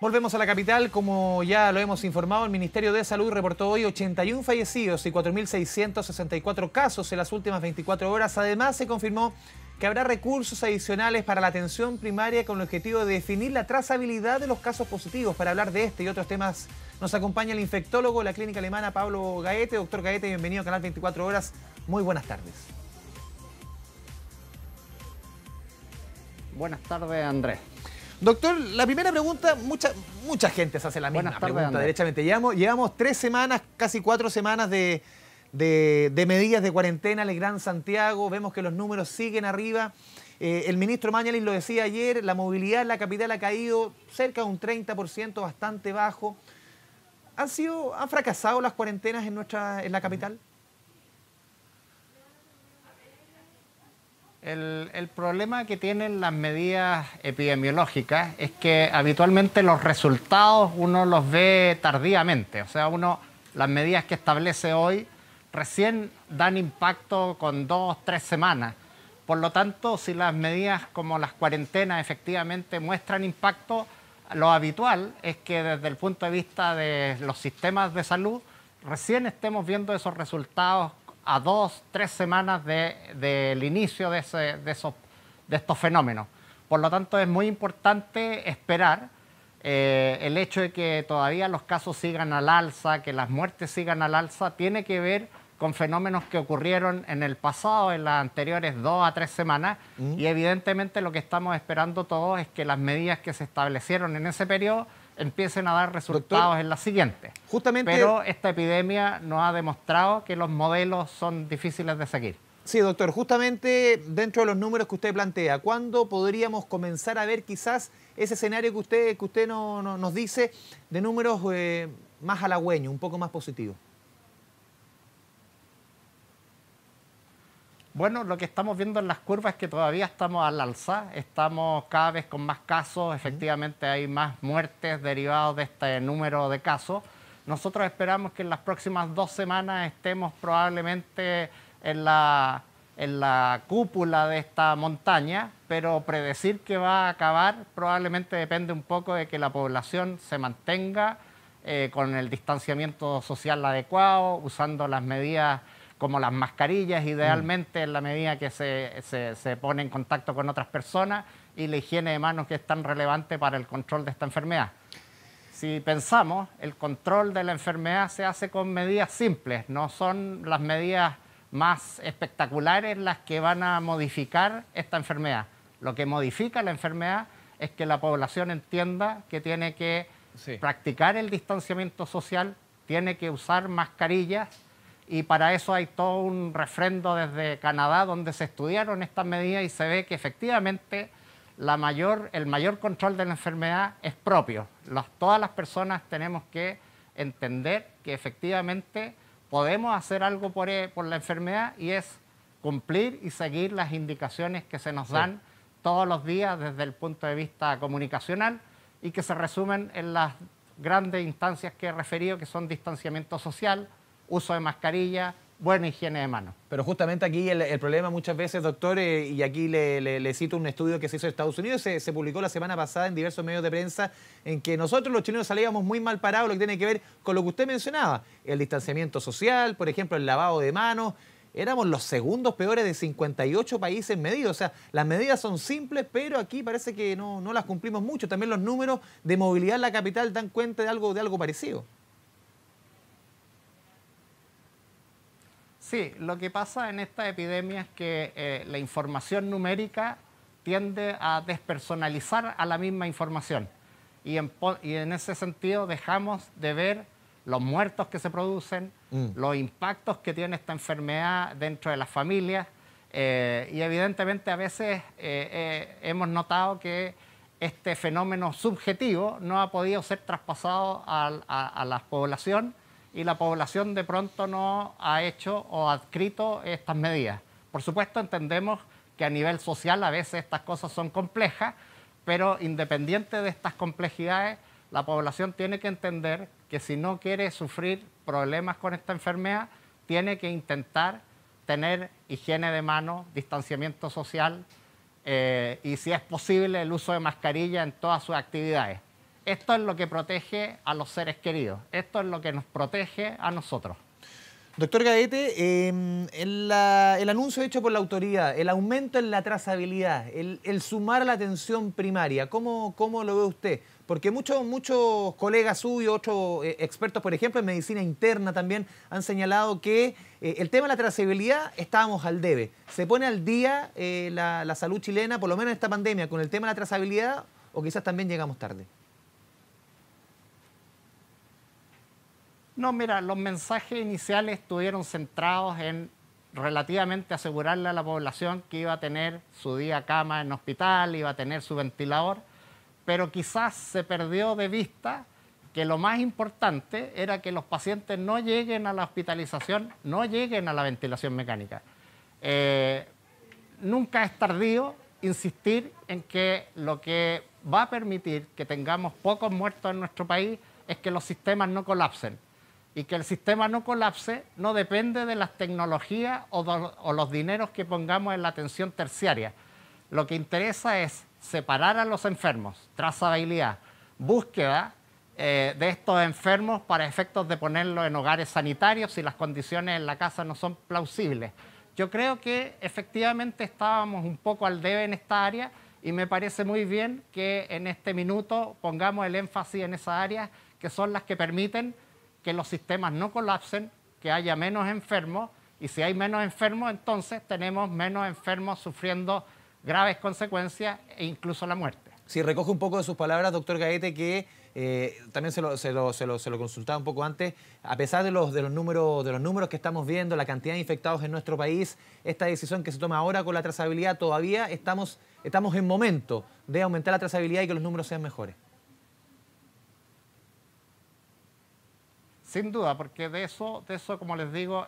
Volvemos a la capital. Como ya lo hemos informado, el Ministerio de Salud reportó hoy 81 fallecidos y 4.664 casos en las últimas 24 horas. Además, se confirmó que habrá recursos adicionales para la atención primaria con el objetivo de definir la trazabilidad de los casos positivos. Para hablar de este y otros temas, nos acompaña el infectólogo de la clínica alemana Pablo Gaete. Doctor Gaete, bienvenido a Canal 24 Horas. Muy buenas tardes. Buenas tardes, Andrés. Doctor, la primera pregunta, mucha, mucha gente se hace la misma pregunta, derechamente. Llevamos, tres semanas, casi cuatro semanas de, medidas de cuarentena en el Gran Santiago, vemos que los números siguen arriba. Eh, el ministro Mañalín lo decía ayer, la movilidad en la capital ha caído cerca de un 30%, bastante bajo. ¿Han, sido, ¿Han fracasado las cuarentenas en, nuestra, en la capital? El, problema que tienen las medidas epidemiológicas es que habitualmente los resultados uno los ve tardíamente. O sea, uno, las medidas que establece hoy recién dan impacto con dos, tres semanas. Por lo tanto, si las medidas como las cuarentenas efectivamente muestran impacto, lo habitual es que desde el punto de vista de los sistemas de salud recién estemos viendo esos resultados a dos, tres semanas del inicio de, ese, de, de estos fenómenos. Por lo tanto, es muy importante esperar eh, el hecho de que todavía los casos sigan al alza, que las muertes sigan al alza, tiene que ver con fenómenos que ocurrieron en el pasado, en las anteriores dos a tres semanas, mm. y evidentemente lo que estamos esperando todos es que las medidas que se establecieron en ese periodo empiecen a dar resultados en la siguiente. Justamente, Pero esta epidemia nos ha demostrado que los modelos son difíciles de seguir. Sí, doctor, justamente dentro de los números que usted plantea, ¿cuándo podríamos comenzar a ver quizás ese escenario que usted, que usted no, nos dice de números eh, más halagüeños, un poco más positivos? Bueno, lo que estamos viendo en las curvas es que todavía estamos al alza, estamos cada vez con más casos, efectivamente hay más muertes derivados de este número de casos. Nosotros esperamos que en las próximas dos semanas estemos probablemente en la, cúpula de esta montaña, pero predecir que va a acabar probablemente depende un poco de que la población se mantenga eh, con el distanciamiento social adecuado, usando las medidas como las mascarillas, idealmente en la medida que se, pone en contacto con otras personas, y la higiene de manos que es tan relevante para el control de esta enfermedad. Si pensamos, el control de la enfermedad se hace con medidas simples, no son las medidas más espectaculares las que van a modificar esta enfermedad. Lo que modifica la enfermedad es que la población entienda que tiene que practicar el distanciamiento social, tiene que usar mascarillas y para eso hay todo un refrendo desde Canadá donde se estudiaron estas medidas y se ve que efectivamente mayor, el mayor control de la enfermedad es propio. todas las personas tenemos que entender que efectivamente podemos hacer algo eh, por, la enfermedad y es cumplir y seguir las indicaciones que se nos dan todos los días desde el punto de vista comunicacional y que se resumen en las grandes instancias que he referido, que son distanciamiento social, uso de mascarilla, buena higiene de manos. Pero justamente aquí el, problema muchas veces, doctor, eh, y aquí le, cito un estudio que se hizo en Estados Unidos, se, publicó la semana pasada en diversos medios de prensa, en que nosotros los chilenos salíamos muy mal parados, lo que tiene que ver con lo que usted mencionaba, el distanciamiento social, por ejemplo, el lavado de manos. Éramos los segundos peores de 58 países medidos. O sea, las medidas son simples, pero aquí parece que no, no las cumplimos mucho. También los números de movilidad en la capital dan cuenta de algo, de algo parecido. Sí, lo que pasa en esta epidemia es que eh, la información numérica tiende a despersonalizar a la misma información. Y en, ese sentido dejamos de ver los muertos que se producen, mm. los impactos que tiene esta enfermedad dentro de las familias. Eh, y evidentemente a veces eh, hemos notado que este fenómeno subjetivo no ha podido ser traspasado a la población y la población de pronto no ha hecho o adscrito estas medidas. Por supuesto, entendemos que a nivel social a veces estas cosas son complejas, pero independiente de estas complejidades, la población tiene que entender que si no quiere sufrir problemas con esta enfermedad, tiene que intentar tener higiene de manos, distanciamiento social eh, y si es posible el uso de mascarilla en todas sus actividades esto es lo que protege a los seres queridos, esto es lo que nos protege a nosotros. Doctor Gaete, em, el, anuncio hecho por la autoridad, el aumento en la trazabilidad, el, sumar la atención primaria, ¿cómo, lo ve usted? Porque muchos, muchos colegas suyos, otros eh, expertos, por ejemplo, en medicina interna también, han señalado que eh, el tema de la trazabilidad estábamos al debe. ¿Se pone al día eh, la, la salud chilena, por lo menos en esta pandemia, con el tema de la trazabilidad o quizás también llegamos tarde? No, mira, los mensajes iniciales estuvieron centrados en relativamente asegurarle a la población que iba a tener su día cama en hospital, iba a tener su ventilador, pero quizás se perdió de vista que lo más importante era que los pacientes no lleguen a la hospitalización, no lleguen a la ventilación mecánica. Eh, nunca es tardío insistir en que lo que va a permitir que tengamos pocos muertos en nuestro país es que los sistemas no colapsen y que el sistema no colapse no depende de las tecnologías o, los dineros que pongamos en la atención terciaria. Lo que interesa es separar a los enfermos, trazabilidad, búsqueda eh, de estos enfermos para efectos de ponerlos en hogares sanitarios si las condiciones en la casa no son plausibles. Yo creo que efectivamente estábamos un poco al debe en esta área y me parece muy bien que en este minuto pongamos el énfasis en esas áreas que son las que permiten que los sistemas no colapsen, que haya menos enfermos, y si hay menos enfermos, entonces tenemos menos enfermos sufriendo graves consecuencias e incluso la muerte. Sí, recoge un poco de sus palabras, doctor Gaete, que eh, también se lo, consultaba un poco antes, a pesar de los, números, que estamos viendo, la cantidad de infectados en nuestro país, esta decisión que se toma ahora con la trazabilidad, todavía estamos en momento de aumentar la trazabilidad y que los números sean mejores. Sin duda, porque de eso, de eso como les digo,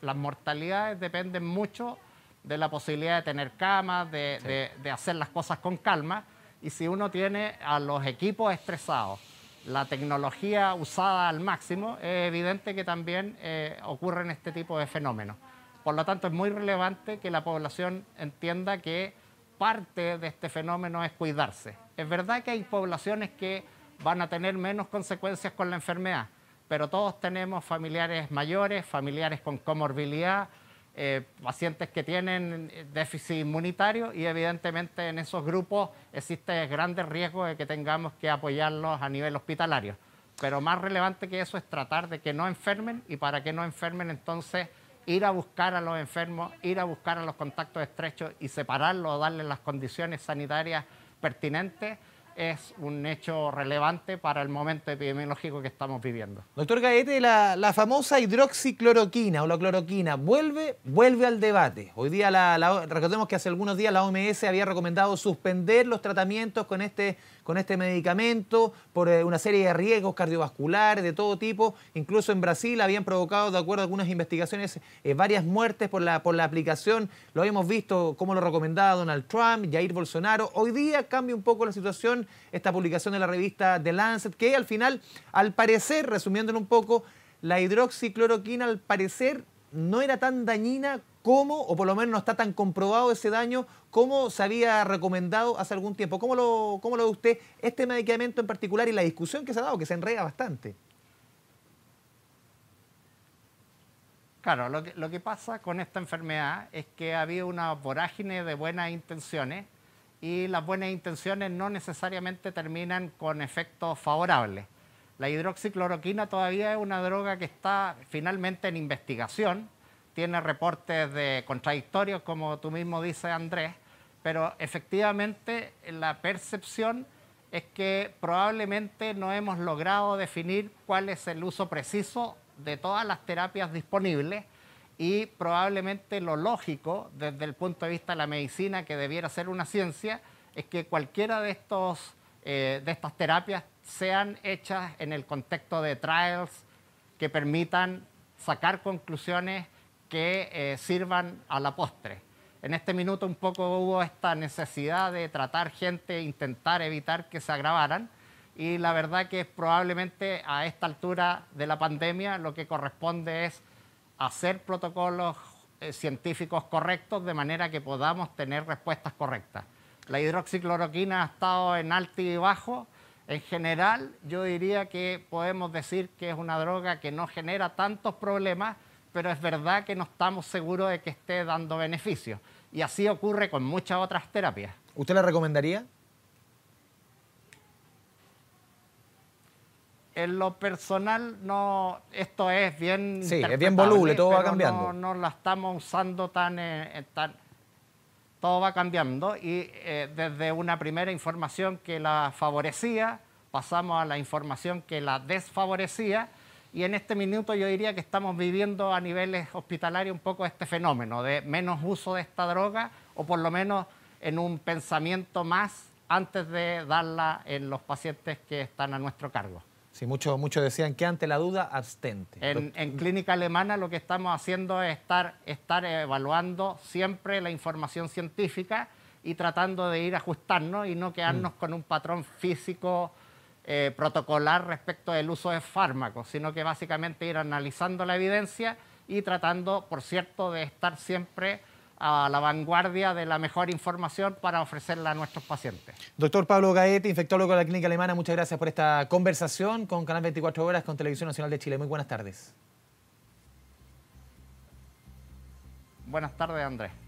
las mortalidades dependen mucho de la posibilidad de tener camas, de, hacer las cosas con calma. Y si uno tiene a los equipos estresados, la tecnología usada al máximo, es evidente que también eh, ocurren este tipo de fenómenos. Por lo tanto, es muy relevante que la población entienda que parte de este fenómeno es cuidarse. Es verdad que hay poblaciones que van a tener menos consecuencias con la enfermedad, pero todos tenemos familiares mayores, familiares con comorbilidad, eh, pacientes que tienen eh, déficit inmunitario y evidentemente en esos grupos existe grandes riesgo de que tengamos que apoyarlos a nivel hospitalario. Pero más relevante que eso es tratar de que no enfermen y para que no enfermen entonces ir a buscar a los enfermos, ir a buscar a los contactos estrechos y separarlos o darles las condiciones sanitarias pertinentes es un hecho relevante para el momento epidemiológico que estamos viviendo. Doctor Gaete, la, famosa hidroxicloroquina o la cloroquina vuelve, vuelve al debate. Hoy día, la, recordemos que hace algunos días la OMS había recomendado suspender los tratamientos con este, con este medicamento por eh, una serie de riesgos cardiovasculares de todo tipo. Incluso en Brasil habían provocado, de acuerdo a algunas investigaciones, eh, varias muertes por la, por la aplicación. Lo habíamos visto como lo recomendaba Donald Trump, Jair Bolsonaro. Hoy día cambia un poco la situación esta publicación de la revista The Lancet, que al final, al parecer, resumiéndolo un poco, la hidroxicloroquina al parecer no era tan dañina como, o por lo menos no está tan comprobado ese daño, como se había recomendado hace algún tiempo. ¿Cómo lo, ve usted este medicamento en particular y la discusión que se ha dado, que se enreda bastante? Claro, lo que, lo que pasa con esta enfermedad es que ha habido una vorágine de buenas intenciones y las buenas intenciones no necesariamente terminan con efectos favorables. La hidroxicloroquina todavía es una droga que está finalmente en investigación, tiene reportes de contradictorios, como tú mismo dices, Andrés, pero efectivamente la percepción es que probablemente no hemos logrado definir cuál es el uso preciso de todas las terapias disponibles y probablemente lo lógico desde el punto de vista de la medicina, que debiera ser una ciencia, es que cualquiera de, estos, eh, de estas terapias sean hechas en el contexto de trials que permitan sacar conclusiones que eh, sirvan a la postre. En este minuto un poco hubo esta necesidad de tratar gente, intentar evitar que se agravaran y la verdad que probablemente a esta altura de la pandemia lo que corresponde es hacer protocolos eh, científicos correctos de manera que podamos tener respuestas correctas. La hidroxicloroquina ha estado en alto y bajo. En general, yo diría que podemos decir que es una droga que no genera tantos problemas, pero es verdad que no estamos seguros de que esté dando beneficios. Y así ocurre con muchas otras terapias. ¿Usted la recomendaría? en lo personal, no, esto es bien. Sí, es bien voluble, todo va cambiando. No, la estamos usando tan, eh, todo va cambiando y eh, desde una primera información que la favorecía, pasamos a la información que la desfavorecía. Y en este minuto yo diría que estamos viviendo a niveles hospitalarios un poco este fenómeno de menos uso de esta droga o por lo menos en un pensamiento más antes de darla en los pacientes que están a nuestro cargo muchos decían que ante la duda, abstente. En, clínica alemana lo que estamos haciendo es estar, estar evaluando siempre la información científica y tratando de ir ajustarnos y no quedarnos mm. con un patrón físico eh, protocolar respecto del uso de fármacos, sino que básicamente ir analizando la evidencia y tratando, por cierto, de estar siempre a la vanguardia de la mejor información para ofrecerla a nuestros pacientes. Doctor Pablo Gaete, infectólogo de la Clínica Alemana, muchas gracias por esta conversación con Canal 24 Horas, con Televisión Nacional de Chile. Muy buenas tardes. Buenas tardes, Andrés.